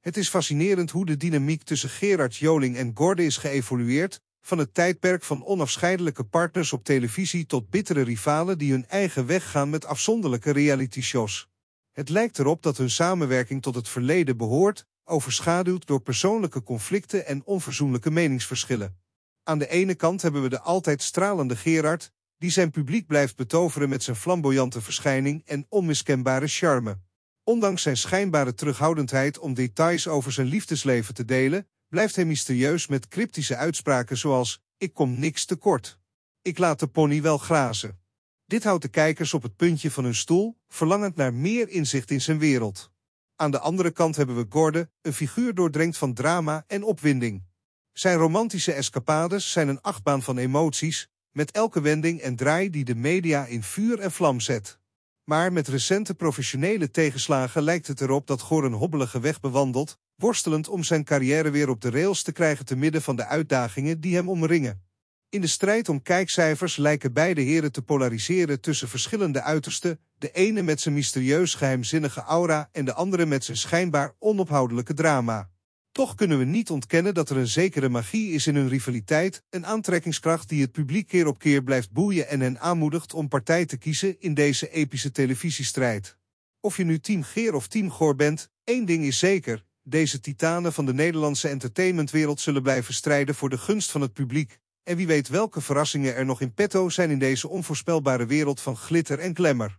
Het is fascinerend hoe de dynamiek tussen Gerard Joling en Gordon is geëvolueerd, van het tijdperk van onafscheidelijke partners op televisie tot bittere rivalen die hun eigen weg gaan met afzonderlijke realityshows. Het lijkt erop dat hun samenwerking tot het verleden behoort, overschaduwd door persoonlijke conflicten en onverzoenlijke meningsverschillen. Aan de ene kant hebben we de altijd stralende Gerard, die zijn publiek blijft betoveren met zijn flamboyante verschijning en onmiskenbare charme. Ondanks zijn schijnbare terughoudendheid om details over zijn liefdesleven te delen, blijft hij mysterieus met cryptische uitspraken zoals: Ik kom niks tekort. Ik laat de pony wel grazen. Dit houdt de kijkers op het puntje van hun stoel, verlangend naar meer inzicht in zijn wereld. Aan de andere kant hebben we Gordon, een figuur doordrenkt van drama en opwinding. Zijn romantische escapades zijn een achtbaan van emoties, met elke wending en draai die de media in vuur en vlam zet maar met recente professionele tegenslagen lijkt het erop dat Gor een hobbelige weg bewandelt, worstelend om zijn carrière weer op de rails te krijgen te midden van de uitdagingen die hem omringen. In de strijd om kijkcijfers lijken beide heren te polariseren tussen verschillende uitersten, de ene met zijn mysterieus geheimzinnige aura en de andere met zijn schijnbaar onophoudelijke drama. Toch kunnen we niet ontkennen dat er een zekere magie is in hun rivaliteit, een aantrekkingskracht die het publiek keer op keer blijft boeien en hen aanmoedigt om partij te kiezen in deze epische televisiestrijd. Of je nu Team Geer of Team Goor bent, één ding is zeker, deze titanen van de Nederlandse entertainmentwereld zullen blijven strijden voor de gunst van het publiek. En wie weet welke verrassingen er nog in petto zijn in deze onvoorspelbare wereld van glitter en glamour.